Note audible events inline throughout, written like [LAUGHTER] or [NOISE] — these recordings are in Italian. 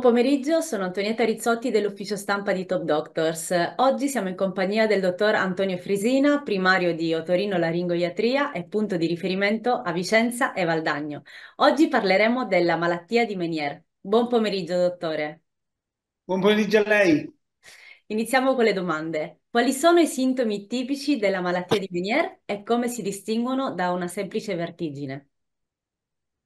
Buon pomeriggio, sono Antonietta Rizzotti dell'ufficio stampa di Top Doctors. Oggi siamo in compagnia del dottor Antonio Frisina, primario di Otorino Laringoiatria e punto di riferimento a Vicenza e Valdagno. Oggi parleremo della malattia di Menier. Buon pomeriggio, dottore. Buon pomeriggio a lei. Iniziamo con le domande. Quali sono i sintomi tipici della malattia di Menier e come si distinguono da una semplice vertigine?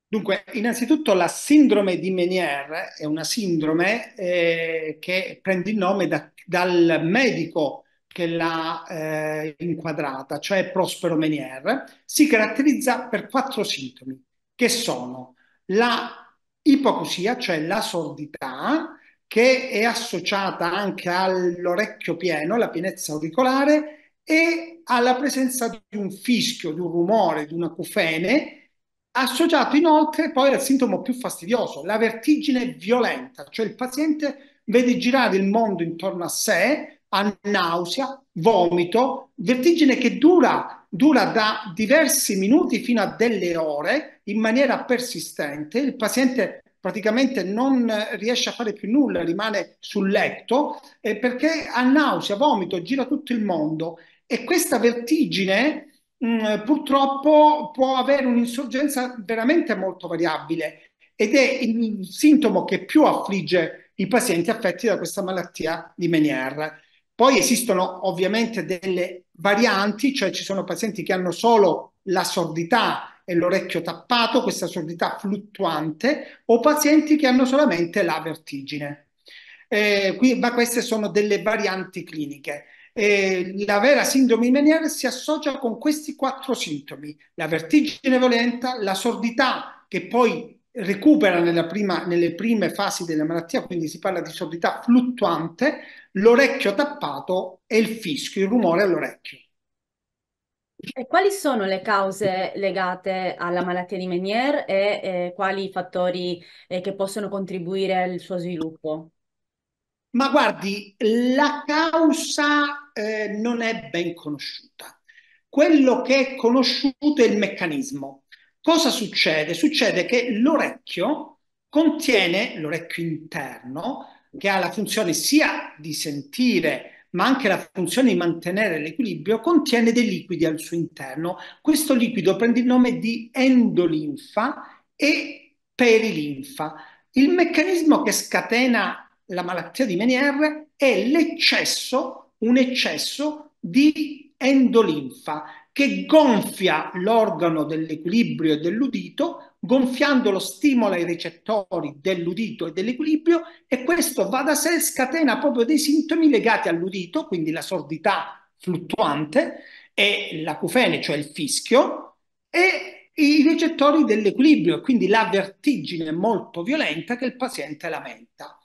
Dunque, innanzitutto la sindrome di Menier è una sindrome eh, che prende il nome da, dal medico che l'ha eh, inquadrata, cioè Prospero Menier, si caratterizza per quattro sintomi, che sono la ipocusia, cioè la sordità, che è associata anche all'orecchio pieno, la pienezza auricolare, e alla presenza di un fischio, di un rumore, di una cufene, associato inoltre poi al sintomo più fastidioso, la vertigine violenta, cioè il paziente vede girare il mondo intorno a sé, ha nausea, vomito, vertigine che dura, dura da diversi minuti fino a delle ore in maniera persistente, il paziente praticamente non riesce a fare più nulla, rimane sul letto eh, perché ha nausea, vomito, gira tutto il mondo e questa vertigine Mm, eh, purtroppo può avere un'insorgenza veramente molto variabile ed è il sintomo che più affligge i pazienti affetti da questa malattia di Menier. Poi esistono ovviamente delle varianti, cioè ci sono pazienti che hanno solo la sordità e l'orecchio tappato, questa sordità fluttuante, o pazienti che hanno solamente la vertigine. Eh, qui, ma queste sono delle varianti cliniche eh, la vera sindrome Meniere si associa con questi quattro sintomi, la vertigine violenta, la sordità che poi recupera prima, nelle prime fasi della malattia, quindi si parla di sordità fluttuante, l'orecchio tappato e il fischio, il rumore all'orecchio. E quali sono le cause legate alla malattia di Meniere e eh, quali fattori eh, che possono contribuire al suo sviluppo? Ma guardi, la causa eh, non è ben conosciuta. Quello che è conosciuto è il meccanismo. Cosa succede? Succede che l'orecchio contiene l'orecchio interno, che ha la funzione sia di sentire, ma anche la funzione di mantenere l'equilibrio, contiene dei liquidi al suo interno. Questo liquido prende il nome di endolinfa e perilinfa. Il meccanismo che scatena la malattia di Meniere è l'eccesso un eccesso di endolinfa che gonfia l'organo dell'equilibrio e dell'udito, gonfiandolo stimola i recettori dell'udito e dell'equilibrio e questo va da sé scatena proprio dei sintomi legati all'udito, quindi la sordità fluttuante e l'acufene, cioè il fischio, e i recettori dell'equilibrio, quindi la vertigine molto violenta che il paziente lamenta.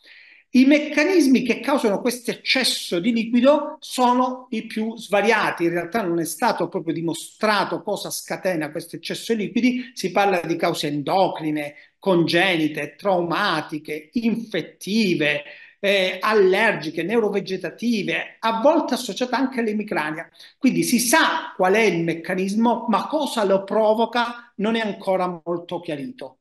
I meccanismi che causano questo eccesso di liquido sono i più svariati, in realtà non è stato proprio dimostrato cosa scatena questo eccesso di liquidi, si parla di cause endocrine, congenite, traumatiche, infettive, eh, allergiche, neurovegetative, a volte associate anche all'emicrania. Quindi si sa qual è il meccanismo, ma cosa lo provoca non è ancora molto chiarito.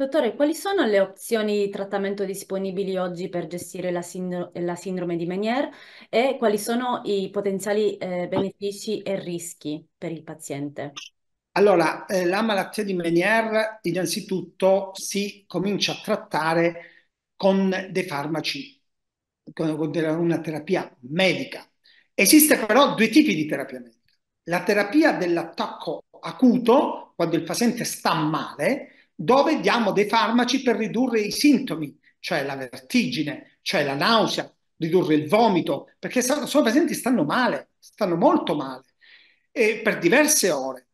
Dottore, quali sono le opzioni di trattamento disponibili oggi per gestire la, sindro- la sindrome di Meniere e quali sono i potenziali eh, benefici e rischi per il paziente? Allora, eh, la malattia di Meniere innanzitutto si comincia a trattare con dei farmaci, con, con una terapia medica. Esiste però due tipi di terapia medica. La terapia dell'attacco acuto, quando il paziente sta male, dove diamo dei farmaci per ridurre i sintomi, cioè la vertigine, cioè la nausea, ridurre il vomito, perché sono, sono pazienti che stanno male, stanno molto male, e per diverse ore.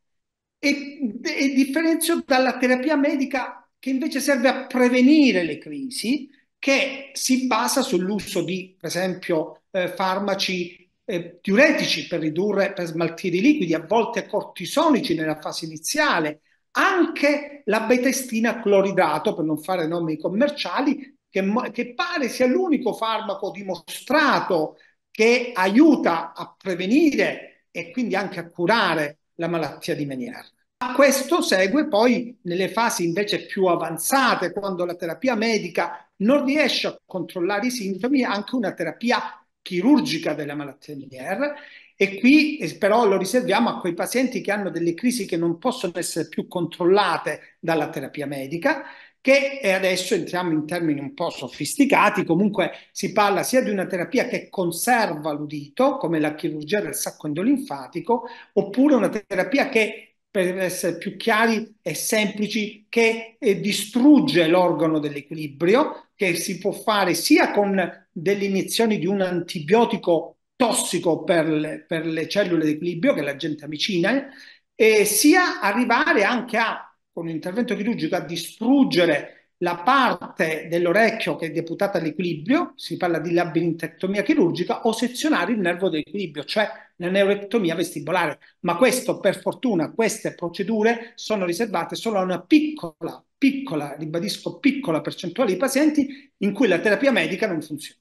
E, e differenzio dalla terapia medica che invece serve a prevenire le crisi, che si basa sull'uso di, per esempio, eh, farmaci eh, diuretici per ridurre, per smaltire i liquidi, a volte cortisonici nella fase iniziale, anche la betestina cloridato, per non fare nomi commerciali, che, che pare sia l'unico farmaco dimostrato che aiuta a prevenire e quindi anche a curare la malattia di Meniere. A questo segue poi nelle fasi invece più avanzate, quando la terapia medica non riesce a controllare i sintomi, anche una terapia chirurgica della malattia di Meniere e qui eh, però lo riserviamo a quei pazienti che hanno delle crisi che non possono essere più controllate dalla terapia medica, che eh, adesso entriamo in termini un po' sofisticati, comunque si parla sia di una terapia che conserva l'udito, come la chirurgia del sacco endolinfatico, oppure una terapia che per essere più chiari e semplici, che eh, distrugge l'organo dell'equilibrio, che si può fare sia con delle iniezioni di un antibiotico tossico per le, per le cellule di equilibrio che la gente avvicina, eh, sia arrivare anche a, con un intervento chirurgico, a distruggere la parte dell'orecchio che è deputata all'equilibrio, si parla di labirintectomia chirurgica, o sezionare il nervo dell'equilibrio, cioè la neurectomia vestibolare. Ma questo, per fortuna, queste procedure sono riservate solo a una piccola, piccola, ribadisco, piccola percentuale di pazienti in cui la terapia medica non funziona.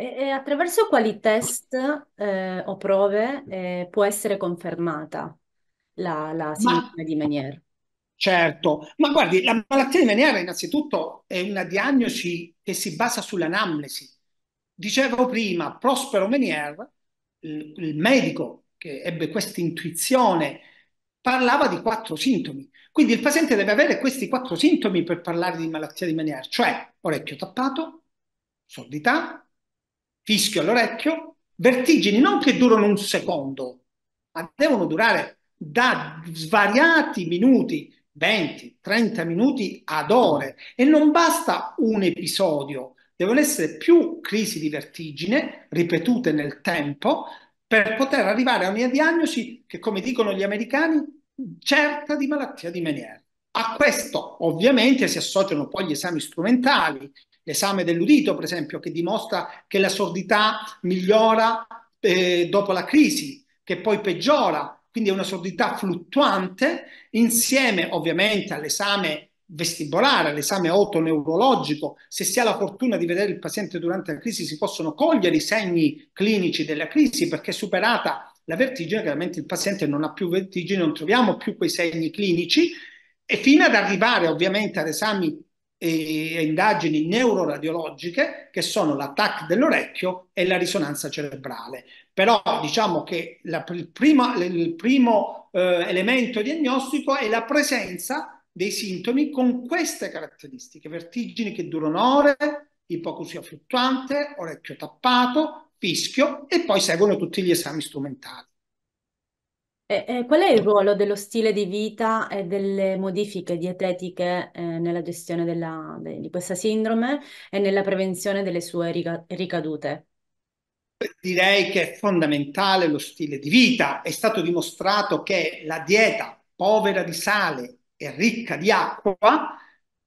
E, e attraverso quali test eh, o prove eh, può essere confermata la, la sindrome Ma... di Meniere? Certo, ma guardi, la malattia di Meniere innanzitutto è una diagnosi che si basa sull'anamnesi. Dicevo prima, Prospero Meniere, il, il medico che ebbe questa intuizione, parlava di quattro sintomi. Quindi il paziente deve avere questi quattro sintomi per parlare di malattia di Meniere, cioè orecchio tappato, sordità, fischio all'orecchio, vertigini non che durano un secondo, ma devono durare da svariati minuti, 20, 30 minuti ad ore e non basta un episodio, devono essere più crisi di vertigine ripetute nel tempo per poter arrivare a una diagnosi che, come dicono gli americani, certa di malattia di Meniere. A questo ovviamente si associano poi gli esami strumentali, l'esame dell'udito, per esempio, che dimostra che la sordità migliora eh, dopo la crisi, che poi peggiora, quindi è una sordità fluttuante, insieme ovviamente all'esame vestibolare, all'esame autoneurologico, se si ha la fortuna di vedere il paziente durante la crisi si possono cogliere i segni clinici della crisi perché superata la vertigine, chiaramente il paziente non ha più vertigine, non troviamo più quei segni clinici e fino ad arrivare ovviamente ad esami e indagini neuroradiologiche che sono l'attacco dell'orecchio e la risonanza cerebrale. Però diciamo che la, il primo, il primo eh, elemento diagnostico è la presenza dei sintomi con queste caratteristiche, vertigini che durano ore, ipocusia fluttuante, orecchio tappato, fischio e poi seguono tutti gli esami strumentali. E, e qual è il ruolo dello stile di vita e delle modifiche dietetiche eh, nella gestione della- de- di questa sindrome e nella prevenzione delle sue rica- ricadute? Direi che è fondamentale lo stile di vita. È stato dimostrato che la dieta povera di sale e ricca di acqua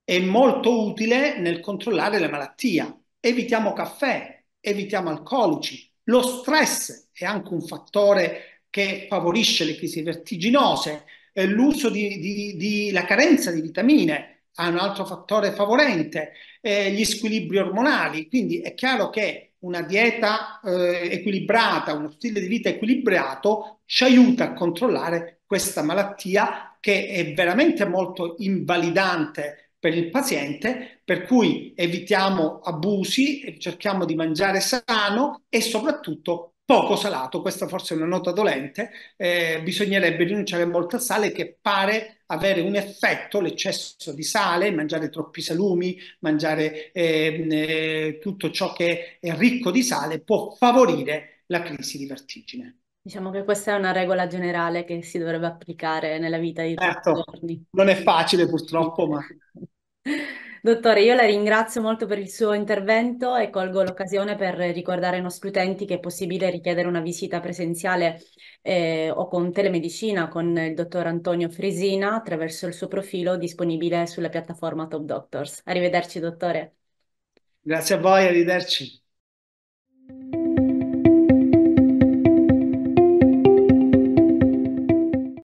è molto utile nel controllare la malattia. Evitiamo caffè, evitiamo alcolici. Lo stress è anche un fattore che favorisce le crisi vertiginose, eh, l'uso di, di, di, la carenza di vitamine ha un altro fattore favorente, eh, gli squilibri ormonali, quindi è chiaro che una dieta eh, equilibrata, uno stile di vita equilibrato ci aiuta a controllare questa malattia che è veramente molto invalidante per il paziente, per cui evitiamo abusi, cerchiamo di mangiare sano e soprattutto poco salato, questa forse è una nota dolente, eh, bisognerebbe rinunciare molto al sale che pare avere un effetto, l'eccesso di sale, mangiare troppi salumi, mangiare eh, eh, tutto ciò che è ricco di sale può favorire la crisi di vertigine. Diciamo che questa è una regola generale che si dovrebbe applicare nella vita di tutti certo, i giorni. Non è facile purtroppo, ma... [LAUGHS] Dottore, io la ringrazio molto per il suo intervento e colgo l'occasione per ricordare ai nostri utenti che è possibile richiedere una visita presenziale eh, o con telemedicina con il dottor Antonio Frisina attraverso il suo profilo disponibile sulla piattaforma Top Doctors. Arrivederci, dottore. Grazie a voi, arrivederci.